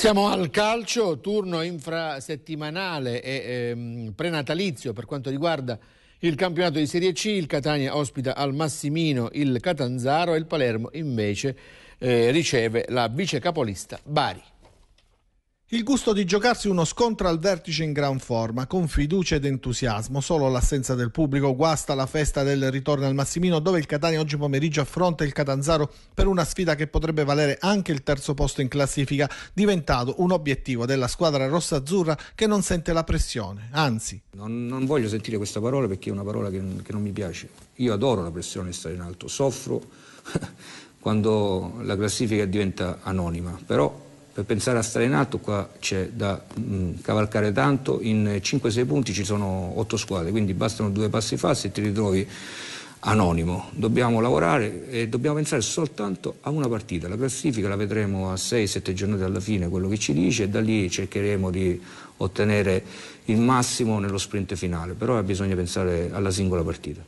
Siamo al calcio, turno infrasettimanale e ehm, prenatalizio per quanto riguarda il campionato di Serie C, il Catania ospita al Massimino il Catanzaro e il Palermo invece eh, riceve la vice capolista Bari. Il gusto di giocarsi uno scontro al vertice in gran forma, con fiducia ed entusiasmo. Solo l'assenza del pubblico guasta la festa del ritorno al Massimino, dove il Catania oggi pomeriggio affronta il Catanzaro per una sfida che potrebbe valere anche il terzo posto in classifica, diventato un obiettivo della squadra rossa-azzurra che non sente la pressione, anzi. Non, non voglio sentire questa parola perché è una parola che, che non mi piace. Io adoro la pressione di stare in alto, soffro quando la classifica diventa anonima, però per pensare a stare in alto qua c'è da mh, mm, cavalcare tanto, in 5-6 eh, punti ci sono 8 squadre, quindi bastano due passi falsi e ti ritrovi anonimo. Dobbiamo lavorare e dobbiamo pensare soltanto a una partita. La classifica la vedremo a 6-7 giornate alla fine, quello che ci dice, e da lì cercheremo di ottenere il massimo nello sprint finale, però bisogna pensare alla singola partita.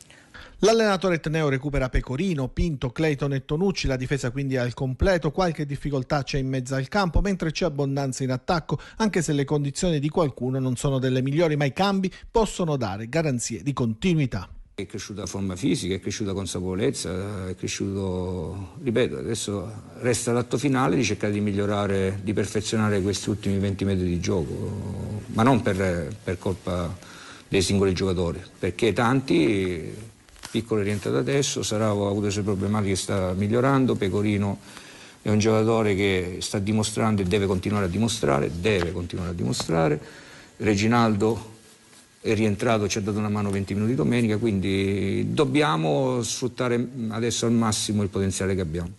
L'allenatore etneo recupera Pecorino, Pinto, Clayton e Tonucci, la difesa quindi è al completo, qualche difficoltà c'è in mezzo al campo, mentre c'è abbondanza in attacco, anche se le condizioni di qualcuno non sono delle migliori, ma i cambi possono dare garanzie di continuità. È cresciuta forma fisica, è cresciuta consapevolezza, è cresciuto, ripeto, adesso resta l'atto finale di cercare di migliorare, di perfezionare questi ultimi 20 metri di gioco, ma non per, per colpa dei singoli giocatori, perché tanti Piccolo è rientrato adesso, Saravo ha avuto le sue problematiche, sta migliorando, Pecorino è un giocatore che sta dimostrando e deve continuare a dimostrare, deve continuare a dimostrare, Reginaldo è rientrato, ci ha dato una mano 20 minuti domenica, quindi dobbiamo sfruttare adesso al massimo il potenziale che abbiamo.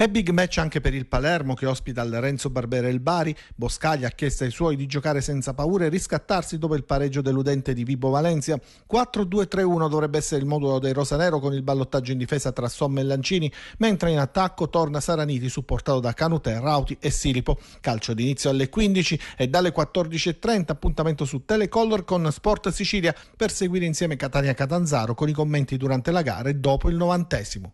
È big match anche per il Palermo che ospita il Renzo Barbera e il Bari. Boscaglia ha chiesto ai suoi di giocare senza paura e riscattarsi dopo il pareggio deludente di Vibo Valencia. 4-2-3-1 dovrebbe essere il modulo dei Rosanero con il ballottaggio in difesa tra Somme e Lancini, mentre in attacco torna Saraniti supportato da Canutè, Rauti e Silipo. Calcio d'inizio alle 15 e dalle 14.30 appuntamento su Telecolor con Sport Sicilia per seguire insieme Catania Catanzaro con i commenti durante la gara e dopo il novantesimo.